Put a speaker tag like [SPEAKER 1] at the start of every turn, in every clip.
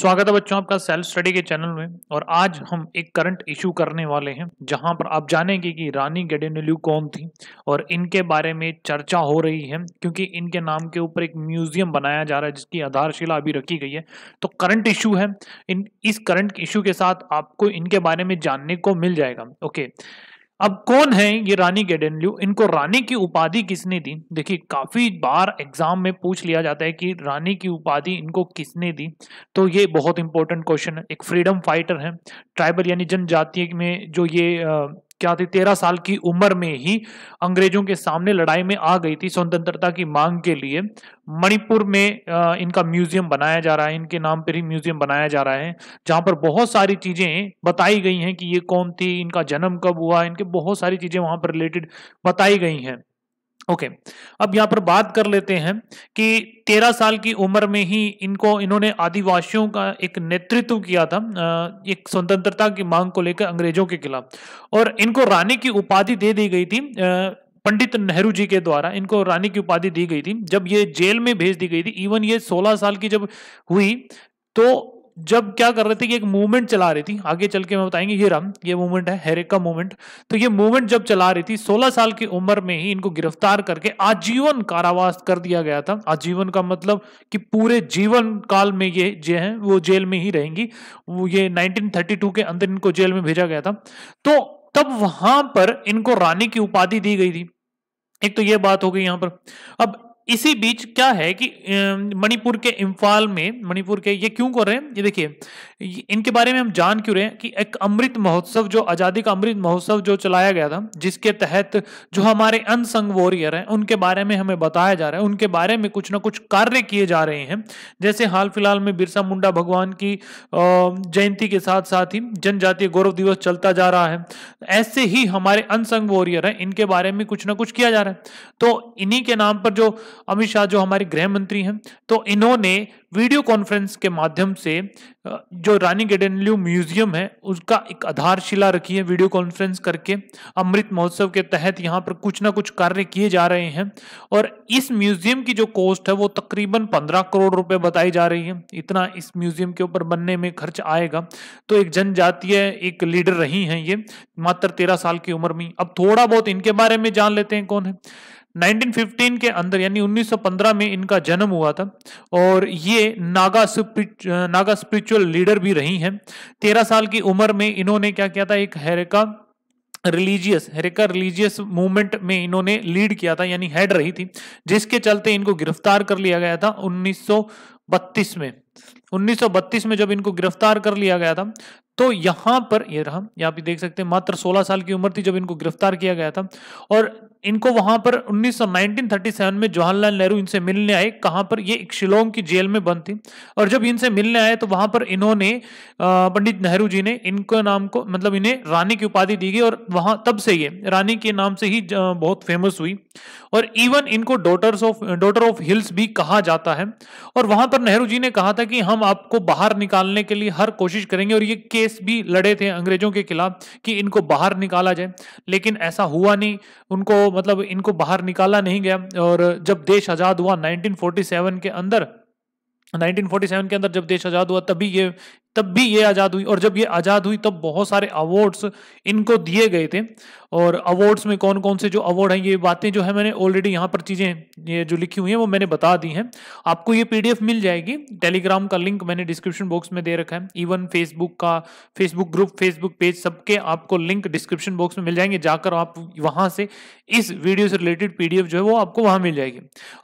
[SPEAKER 1] स्वागत है बच्चों आपका सेल्फ स्टडी के चैनल में और आज हम एक करंट इशू करने वाले हैं जहां पर आप जानेंगे कि रानी गेडेनल्यू कौन थी और इनके बारे में चर्चा हो रही है क्योंकि इनके नाम के ऊपर एक म्यूजियम बनाया जा रहा है जिसकी आधारशिला अभी रखी गई है तो करंट इशू है इन इस करंट इशू के साथ आपको इनके बारे में जानने को मिल जाएगा ओके अब कौन है ये रानी गेडेनल्यू इनको रानी की उपाधि किसने दी देखिए काफी बार एग्जाम में पूछ लिया जाता है कि रानी की उपाधि इनको किसने दी तो ये बहुत इंपॉर्टेंट क्वेश्चन है एक फ्रीडम फाइटर है ट्राइबल यानी जनजातीय में जो ये क्या थी तेरह साल की उम्र में ही अंग्रेजों के सामने लड़ाई में आ गई थी स्वतंत्रता की मांग के लिए मणिपुर में इनका म्यूजियम बनाया जा रहा है इनके नाम पर ही म्यूजियम बनाया जा रहा है जहाँ पर बहुत सारी चीज़ें बताई गई हैं कि ये कौन थी इनका जन्म कब हुआ इनके बहुत सारी चीज़ें वहाँ पर रिलेटेड बताई गई हैं ओके okay. अब यहाँ पर बात कर लेते हैं कि तेरह साल की उम्र में ही इनको इन्होंने आदिवासियों का एक नेतृत्व किया था एक स्वतंत्रता की मांग को लेकर अंग्रेजों के खिलाफ और इनको रानी की उपाधि दे दी गई थी पंडित नेहरू जी के द्वारा इनको रानी की उपाधि दी गई थी जब ये जेल में भेज दी गई थी इवन ये 16 साल की जब हुई तो जब क्या कर रहे थे कि एक मूवमेंट चला रही थी आगे चल के मैं बताएंगे ये राम ये मूवमेंट है का मूवमेंट तो ये मूवमेंट जब चला रही थी 16 साल की उम्र में ही इनको गिरफ्तार करके आजीवन कारावास कर दिया गया था आजीवन का मतलब कि पूरे जीवन काल में ये जो है वो जेल में ही रहेंगी वो ये नाइनटीन के अंदर इनको जेल में भेजा गया था तो तब वहां पर इनको रानी की उपाधि दी गई थी एक तो ये बात हो गई यहां पर अब इसी बीच क्या है कि मणिपुर के इम्फाल में मणिपुर के ये क्यों कर रहे हैं ये देखिए इनके बारे में हम जान क्यों रहे हैं कि एक अमृत महोत्सव जो आज़ादी का अमृत महोत्सव जो चलाया गया था जिसके तहत जो हमारे अनसंग वॉरियर हैं उनके बारे में हमें बताया जा रहा है उनके बारे में कुछ ना कुछ कार्य किए जा रहे हैं जैसे हाल फिलहाल में बिरसा मुंडा भगवान की जयंती के साथ साथ ही जनजातीय गौरव दिवस चलता जा रहा है ऐसे ही हमारे अनसंग वॉरियर हैं इनके बारे में कुछ ना कुछ किया जा रहा है तो इन्हीं के नाम पर जो अमित शाह जो हमारे गृह मंत्री हैं तो इन्होंने वीडियो कॉन्फ्रेंस के माध्यम से जो रानी गेडेनल्यू म्यूजियम है उसका एक आधारशिला रखी है वीडियो कॉन्फ्रेंस करके अमृत महोत्सव के तहत यहाँ पर कुछ ना कुछ कार्य किए जा रहे हैं और इस म्यूजियम की जो कॉस्ट है वो तकरीबन पंद्रह करोड़ रुपए बताई जा रही है इतना इस म्यूजियम के ऊपर बनने में खर्च आएगा तो एक जनजातीय एक लीडर रही हैं ये मात्र तेरह साल की उम्र में अब थोड़ा बहुत इनके बारे में जान लेते हैं कौन है 1915 के अंदर यानी 1915 में इनका जन्म हुआ था और ये Naga spiritual Naga spiritual leader भी रही हैं तेरह साल की उम्र में इन्होंने क्या किया था एक Heraka religious Heraka religious movement में इन्होंने लीड किया था यानी हेड रही थी जिसके चलते इनको गिरफ्तार कर लिया गया था 1932 में 1932 में जब इनको गिरफ्तार कर लिया गया था तो यहां पर ये रहा यहाँ पे देख सकते हैं मात्र 16 साल की उम्र थी जब इनको गिरफ्तार किया गया था और इनको वहां पर 19 1937 में जवाहरलाल नेहरू इनसे मिलने आए कहां पर ये एक शिलोंग की जेल में बंद थी और जब इनसे मिलने आए तो वहां पर इन्होंने पंडित नेहरू जी ने इनके नाम को मतलब इन्हें रानी की उपाधि दी गई और वहां तब से ये रानी के नाम से ही बहुत फेमस हुई और इवन इनको daughters of daughter of hills भी कहा जाता है और वहां पर नेहरू जी ने कहा था कि हम आपको बाहर निकालने के लिए हर कोशिश करेंगे और ये केस भी लड़े थे अंग्रेजों के खिलाफ कि इनको बाहर निकाला जाए लेकिन ऐसा हुआ नहीं उनको मतलब इनको बाहर निकाला नहीं गया और जब देश आज़ाद हुआ नाइनटीन के अंदर 1947 के अंदर जब देश आज़ाद हुआ तभी ये तब भी ये आज़ाद हुई और जब ये आज़ाद हुई तब बहुत सारे अवार्ड्स इनको दिए गए थे और अवार्ड्स में कौन कौन से जो अवार्ड हैं ये बातें जो है मैंने ऑलरेडी यहाँ पर चीज़ें ये जो लिखी हुई हैं वो मैंने बता दी हैं आपको ये पीडीएफ मिल जाएगी टेलीग्राम का लिंक मैंने डिस्क्रिप्शन बॉक्स में दे रखा है इवन फेसबुक का फेसबुक ग्रुप फेसबुक पेज सबके आपको लिंक डिस्क्रिप्शन बॉक्स में मिल जाएंगे जाकर आप वहाँ से इस वीडियो से रिलेटेड पीडीएफ जो है वो आपको वहाँ मिल जाएगी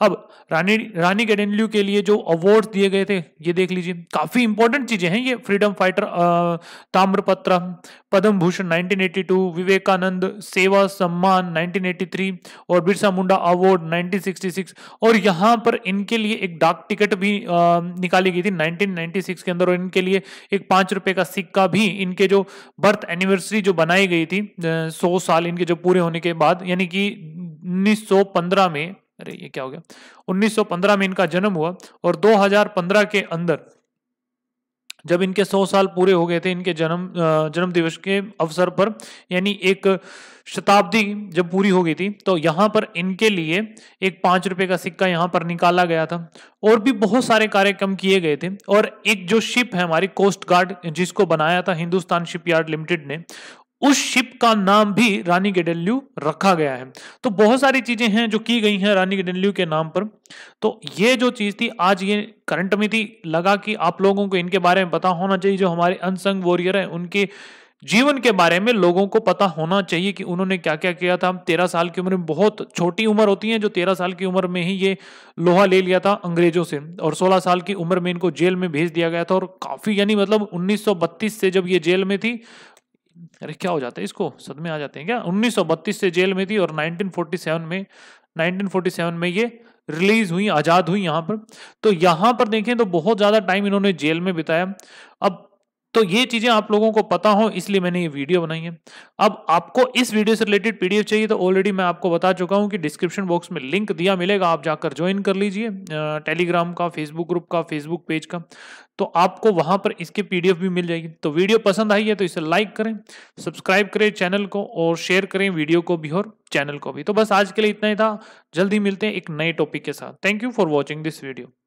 [SPEAKER 1] अब रानी रानी कैडेनल्यू के लिए जो अवार्ड दिए गए थे ये देख लीजिए काफ़ी इंपॉर्टेंट चीज़ें हैं ये फ्रीडम फाइटर ताम्रपत्र पद्म भूषण 1982 विवेकानंद सेवा सम्मान 1983 और बिरसा मुंडा अवार्ड 1966 और यहाँ पर इनके लिए एक डाक टिकट भी uh, निकाली गई थी 1996 के अंदर और इनके लिए एक पाँच रुपये का सिक्का भी इनके जो बर्थ एनिवर्सरी जो बनाई गई थी uh, सौ साल इनके जो पूरे होने के बाद यानी कि 1915 में अरे ये क्या हो गया 1915 में इनका जन्म हुआ और 2015 के अंदर जब इनके सौ साल पूरे हो गए थे इनके जन्म जन्म दिवस के अवसर पर यानी एक शताब्दी जब पूरी हो गई थी तो यहाँ पर इनके लिए एक पाँच रुपये का सिक्का यहाँ पर निकाला गया था और भी बहुत सारे कार्यक्रम किए गए थे और एक जो शिप है हमारी कोस्ट गार्ड जिसको बनाया था हिंदुस्तान शिपयार्ड लिमिटेड ने उस शिप का नाम भी रानी गेडल्यू रखा गया है तो बहुत सारी चीजें हैं जो की गई हैं रानी गेडल्यू के नाम पर तो ये जो चीज थी आज ये करंट में थी लगा कि आप लोगों को इनके बारे में पता होना चाहिए जो हमारे अनसंग वॉरियर हैं उनके जीवन के बारे में लोगों को पता होना चाहिए कि उन्होंने क्या क्या किया था तेरह साल की उम्र में बहुत छोटी उम्र होती है जो तेरह साल की उम्र में ही ये लोहा ले लिया था अंग्रेजों से और सोलह साल की उम्र में इनको जेल में भेज दिया गया था और काफ़ी यानी मतलब 1932 से जब ये जेल में थी अरे क्या हो जाता है इसको सदमे आ जाते हैं क्या 1932 से जेल में थी और 1947 में 1947 में ये रिलीज हुई आज़ाद हुई यहाँ पर तो यहाँ पर देखें तो बहुत ज़्यादा टाइम इन्होंने जेल में बिताया अब तो ये चीजें आप लोगों को पता हो इसलिए मैंने ये वीडियो बनाई है अब आपको इस वीडियो से रिलेटेड पीडीएफ चाहिए तो ऑलरेडी मैं आपको बता चुका हूं कि डिस्क्रिप्शन बॉक्स में लिंक दिया मिलेगा आप जाकर ज्वाइन कर लीजिए टेलीग्राम का फेसबुक ग्रुप का फेसबुक पेज का तो आपको वहां पर इसके पीडीएफ भी मिल जाएगी तो वीडियो पसंद आई है तो इसे लाइक करें सब्सक्राइब करें चैनल को और शेयर करें वीडियो को भी और चैनल को भी तो बस आज के लिए इतना ही था जल्दी मिलते हैं एक नए टॉपिक के साथ thank you for watching this video